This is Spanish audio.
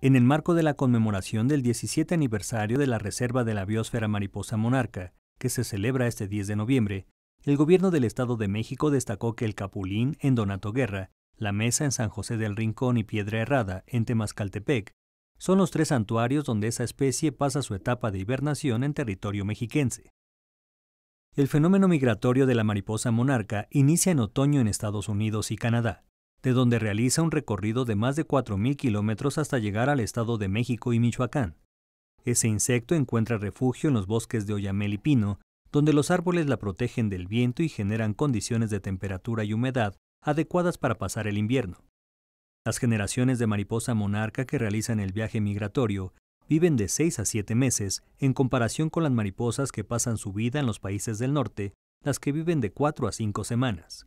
En el marco de la conmemoración del 17 aniversario de la Reserva de la Biosfera Mariposa Monarca, que se celebra este 10 de noviembre, el gobierno del Estado de México destacó que el Capulín en Donato Guerra, la Mesa en San José del Rincón y Piedra Herrada en Temascaltepec son los tres santuarios donde esa especie pasa su etapa de hibernación en territorio mexiquense. El fenómeno migratorio de la mariposa monarca inicia en otoño en Estados Unidos y Canadá, de donde realiza un recorrido de más de 4.000 kilómetros hasta llegar al Estado de México y Michoacán. Ese insecto encuentra refugio en los bosques de oyamel y pino, donde los árboles la protegen del viento y generan condiciones de temperatura y humedad adecuadas para pasar el invierno. Las generaciones de mariposa monarca que realizan el viaje migratorio viven de 6 a 7 meses en comparación con las mariposas que pasan su vida en los países del norte, las que viven de 4 a 5 semanas.